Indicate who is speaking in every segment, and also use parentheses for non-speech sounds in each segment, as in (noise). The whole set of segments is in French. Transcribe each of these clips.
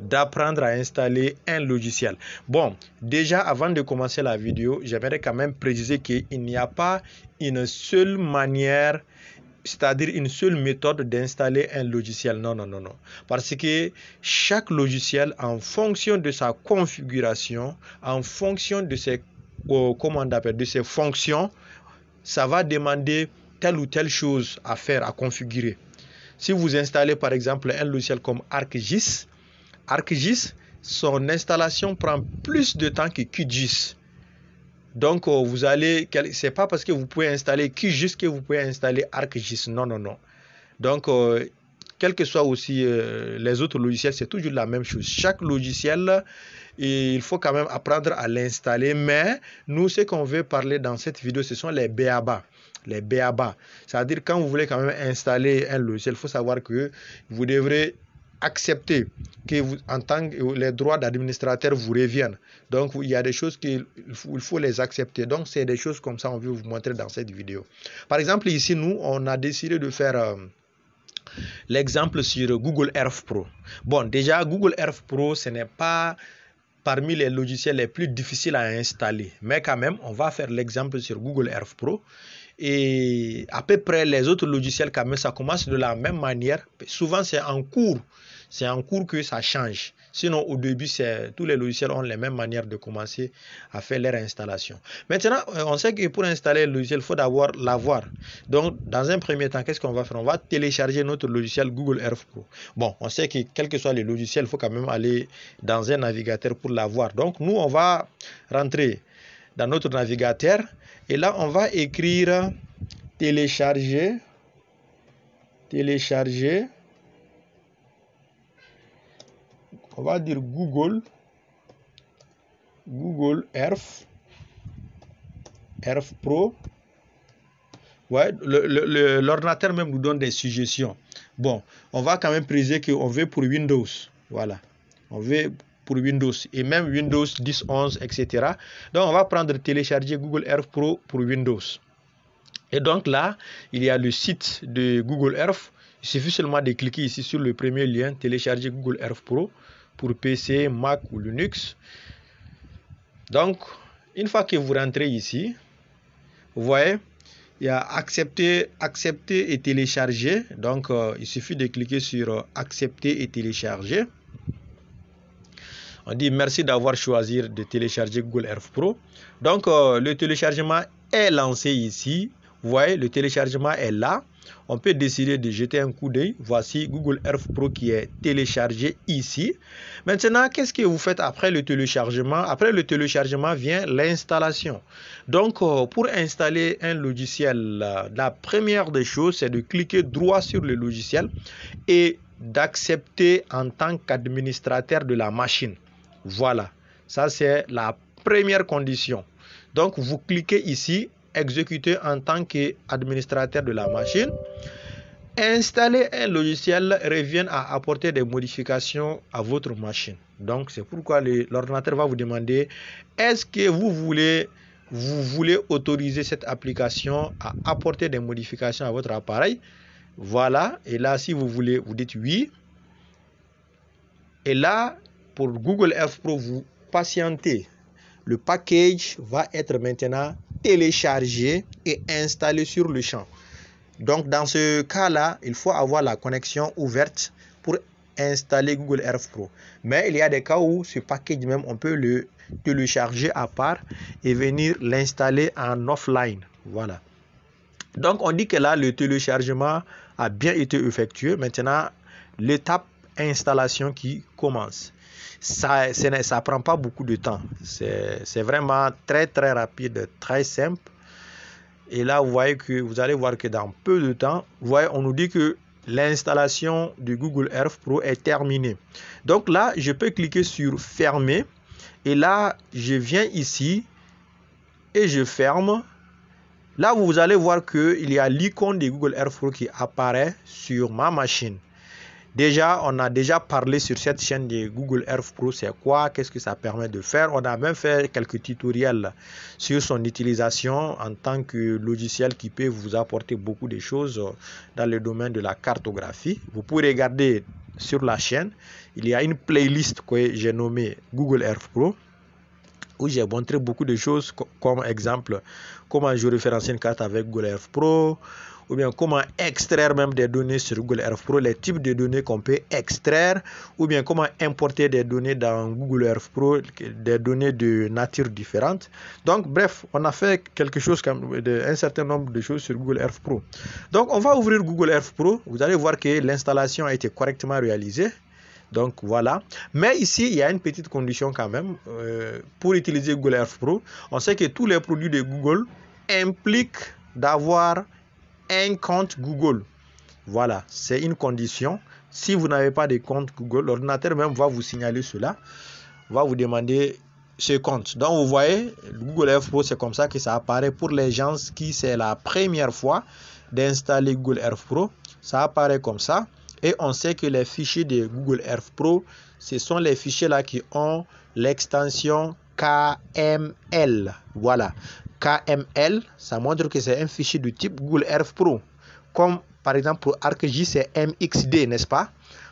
Speaker 1: d'apprendre à installer un logiciel. Bon, déjà avant de commencer la vidéo, j'aimerais quand même préciser qu'il n'y a pas une seule manière, c'est-à-dire une seule méthode d'installer un logiciel. Non, non, non, non. Parce que chaque logiciel, en fonction de sa configuration, en fonction de ses comment on appelle, de ses fonctions, ça va demander telle ou telle chose à faire, à configurer. Si vous installez par exemple un logiciel comme ArcGIS, ArcGIS, son installation prend plus de temps que QGIS. Donc euh, vous allez, c'est pas parce que vous pouvez installer QGIS que vous pouvez installer ArcGIS. Non, non, non. Donc euh, quels que soient aussi euh, les autres logiciels, c'est toujours la même chose. Chaque logiciel il faut quand même apprendre à l'installer. Mais nous, ce qu'on veut parler dans cette vidéo, ce sont les BABA les BABA. C'est-à-dire quand vous voulez quand même installer un logiciel, il faut savoir que vous devrez accepter que vous, en tant les droits d'administrateur vous reviennent. Donc il y a des choses qu'il faut, faut, les accepter. Donc c'est des choses comme ça on veut vous montrer dans cette vidéo. Par exemple ici nous on a décidé de faire euh, l'exemple sur Google Earth Pro. Bon déjà Google Earth Pro ce n'est pas parmi les logiciels les plus difficiles à installer. Mais quand même, on va faire l'exemple sur Google Earth Pro. Et à peu près les autres logiciels, quand même, ça commence de la même manière. Souvent, c'est en cours c'est en cours que ça change. Sinon, au début, tous les logiciels ont la même manière de commencer à faire leur installation. Maintenant, euh, on sait que pour installer le logiciel, il faut d'abord l'avoir. Donc, dans un premier temps, qu'est-ce qu'on va faire On va télécharger notre logiciel Google Earth Pro. Bon, on sait que quel que soit le logiciel, il faut quand même aller dans un navigateur pour l'avoir. Donc, nous, on va rentrer dans notre navigateur et là, on va écrire télécharger télécharger on va dire Google, Google Earth, Earth Pro. Ouais, l'ordinateur même nous donne des suggestions. Bon, on va quand même préciser qu'on veut pour Windows. Voilà, on veut pour Windows et même Windows 10, 11, etc. Donc, on va prendre télécharger Google Earth Pro pour Windows. Et donc là, il y a le site de Google Earth. Il suffit seulement de cliquer ici sur le premier lien, télécharger Google Earth Pro pour PC, Mac ou Linux. Donc, une fois que vous rentrez ici, vous voyez, il y a accepter, accepter et télécharger. Donc, euh, il suffit de cliquer sur euh, accepter et télécharger. On dit merci d'avoir choisi de télécharger Google Earth Pro. Donc, euh, le téléchargement est lancé ici. Vous voyez, le téléchargement est là on peut décider de jeter un coup d'œil. Voici Google Earth Pro qui est téléchargé ici. Maintenant, qu'est-ce que vous faites après le téléchargement Après le téléchargement vient l'installation. Donc, euh, pour installer un logiciel, euh, la première des choses, c'est de cliquer droit sur le logiciel et d'accepter en tant qu'administrateur de la machine. Voilà, ça c'est la première condition. Donc, vous cliquez ici exécuté en tant qu'administrateur de la machine. Installer un logiciel revient à apporter des modifications à votre machine. Donc c'est pourquoi l'ordinateur va vous demander est-ce que vous voulez vous voulez autoriser cette application à apporter des modifications à votre appareil. Voilà, et là si vous voulez, vous dites oui. Et là, pour Google Earth Pro, vous patientez. Le package va être maintenant télécharger et installer sur le champ. Donc dans ce cas-là, il faut avoir la connexion ouverte pour installer Google Earth Pro. Mais il y a des cas où ce package même, on peut le télécharger à part et venir l'installer en offline. Voilà. Donc on dit que là, le téléchargement a bien été effectué. Maintenant, l'étape installation qui commence. Ça, ça, prend pas beaucoup de temps. C'est vraiment très très rapide, très simple. Et là, vous voyez que vous allez voir que dans peu de temps, on nous dit que l'installation de Google Earth Pro est terminée. Donc là, je peux cliquer sur fermer. Et là, je viens ici et je ferme. Là, vous allez voir il y a l'icône de Google Earth Pro qui apparaît sur ma machine. Déjà, on a déjà parlé sur cette chaîne de Google Earth Pro, c'est quoi, qu'est-ce que ça permet de faire. On a même fait quelques tutoriels sur son utilisation en tant que logiciel qui peut vous apporter beaucoup de choses dans le domaine de la cartographie. Vous pouvez regarder sur la chaîne, il y a une playlist que j'ai nommée Google Earth Pro où j'ai montré beaucoup de choses comme exemple comment je référence une carte avec Google Earth Pro, ou bien comment extraire même des données sur Google Earth Pro, les types de données qu'on peut extraire, ou bien comment importer des données dans Google Earth Pro, des données de nature différente. Donc, bref, on a fait quelque chose, comme un certain nombre de choses sur Google Earth Pro. Donc, on va ouvrir Google Earth Pro. Vous allez voir que l'installation a été correctement réalisée. Donc voilà. Mais ici, il y a une petite condition quand même. Euh, pour utiliser Google Earth Pro, on sait que tous les produits de Google impliquent d'avoir un compte Google. Voilà, c'est une condition. Si vous n'avez pas de compte Google, l'ordinateur même va vous signaler cela, va vous demander ce compte. Donc vous voyez, Google Earth Pro, c'est comme ça que ça apparaît pour les gens qui c'est la première fois d'installer Google Earth Pro. Ça apparaît comme ça. Et on sait que les fichiers de Google Earth Pro, ce sont les fichiers là qui ont l'extension KML. Voilà. KML, ça montre que c'est un fichier du type Google Earth Pro. Comme par exemple pour ArcGIS, c'est MXD, n'est-ce pas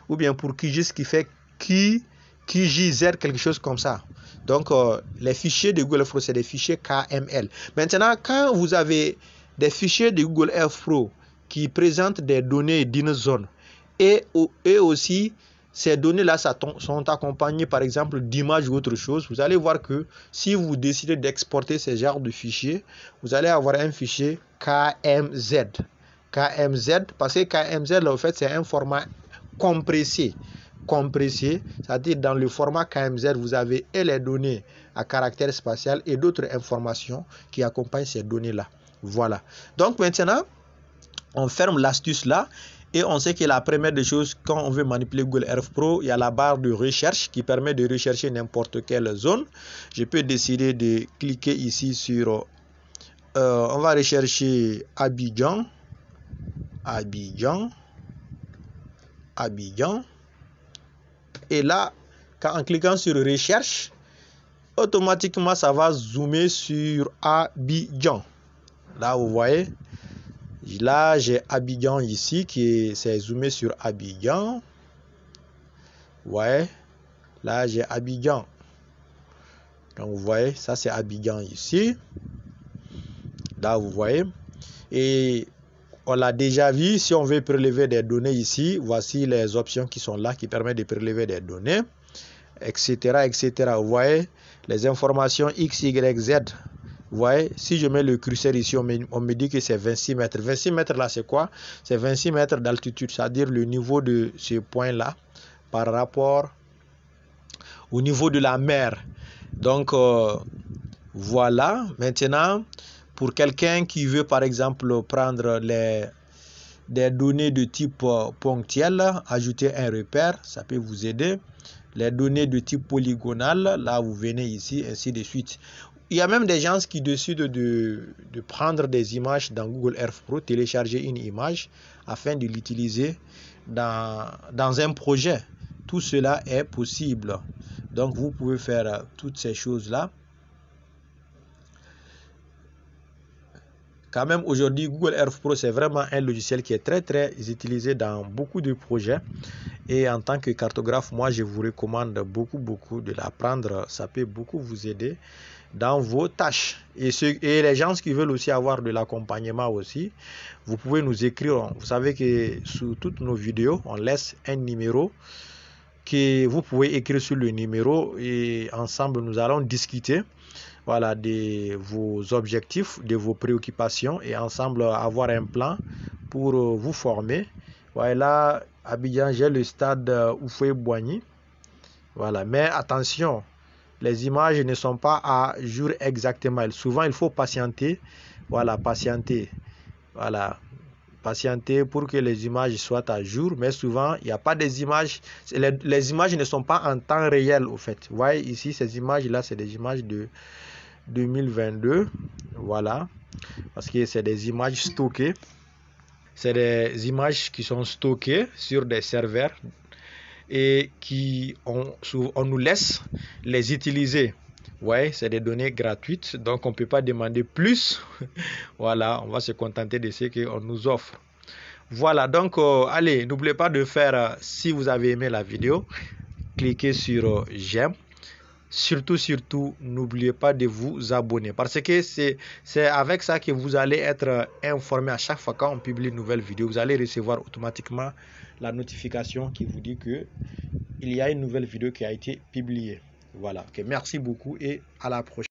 Speaker 1: Ou bien pour QGIS qui fait Q, QGZ, quelque chose comme ça. Donc, euh, les fichiers de Google Earth Pro, c'est des fichiers KML. Maintenant, quand vous avez des fichiers de Google Earth Pro qui présentent des données d'une zone et, et aussi ces données-là sont accompagnées par exemple d'images ou autre chose, vous allez voir que si vous décidez d'exporter ces genres de fichiers, vous allez avoir un fichier KMZ. KMZ, parce que KMZ, en fait, c'est un format compressé. Compressé, c'est-à-dire dans le format KMZ, vous avez les données à caractère spatial et d'autres informations qui accompagnent ces données-là. Voilà. Donc maintenant, on ferme l'astuce là et on sait que la première des choses, quand on veut manipuler Google Earth Pro, il y a la barre de recherche qui permet de rechercher n'importe quelle zone. Je peux décider de cliquer ici sur... Euh, on va rechercher Abidjan. Abidjan. Abidjan. Et là, quand en cliquant sur recherche, automatiquement ça va zoomer sur Abidjan. Là, vous voyez, Là, j'ai Abidjan ici, qui s'est zoomé sur Abidjan. Ouais, là, j'ai Abidjan. Donc, vous voyez, ça, c'est Abidjan ici. Là, vous voyez. Et on l'a déjà vu, si on veut prélever des données ici, voici les options qui sont là, qui permettent de prélever des données, etc., etc. Vous voyez, les informations X, Y, Z vous voyez, si je mets le curseur ici, on me, dit que c'est 26 mètres. 26 mètres là, c'est quoi C'est 26 mètres d'altitude, c'est-à-dire le niveau de ce point-là par rapport au niveau de la mer. Donc, euh, voilà. Maintenant, pour quelqu'un qui veut, par exemple, prendre les, des données de type euh, ponctuel, ajouter un repère, ça peut vous aider les données de type polygonal. Là, vous venez ici, ainsi de suite il y a même des gens qui décident de, prendre des images dans Google Earth Pro, télécharger une image afin de l'utiliser dans un projet. Tout cela est possible. Donc vous pouvez faire toutes ces choses-là. Quand même aujourd'hui, Google Earth Pro, c'est vraiment un logiciel qui est très très utilisé dans beaucoup de projets. Et en tant que cartographe, moi, je vous recommande beaucoup beaucoup de l'apprendre. Ça peut beaucoup vous aider dans vos tâches. Et, et les gens qui veulent aussi avoir de l'accompagnement aussi, vous pouvez nous écrire. Vous savez que sous toutes nos vidéos, on laisse un numéro que vous pouvez écrire sur le numéro et ensemble nous allons discuter voilà, de vos objectifs, de vos préoccupations et ensemble avoir un plan pour euh, vous former. Voilà, Abidjan, j'ai le stade euh, Oufoué-Boigny. Voilà, mais attention, les images ne sont pas à jour exactement. Souvent, il faut patienter. Voilà, patienter. Voilà, patienter pour que les images soient à jour. Mais souvent, il n'y a pas des images. Les, images ne sont pas en temps réel, au fait. Vous voyez ici, ces images-là, c'est des images de 2022. Voilà, parce que c'est des images stockées. C'est des images qui sont stockées sur des serveurs et qui on, nous laisse les utiliser. Ouais, c'est des données gratuites, donc on ne peut pas demander plus. (laughs) voilà, on va se contenter de ce qu'on nous offre. Voilà, donc euh, allez, n'oubliez pas de faire, euh, si vous avez aimé la vidéo, cliquez sur euh, j'aime surtout, surtout, n'oubliez pas de vous abonner parce que c'est avec ça que vous allez être euh, informé à chaque fois qu'on publie une nouvelle vidéo. Vous allez recevoir automatiquement la notification qui vous dit que il y a une nouvelle vidéo qui a été publiée. Voilà. Que Merci beaucoup et à la prochaine.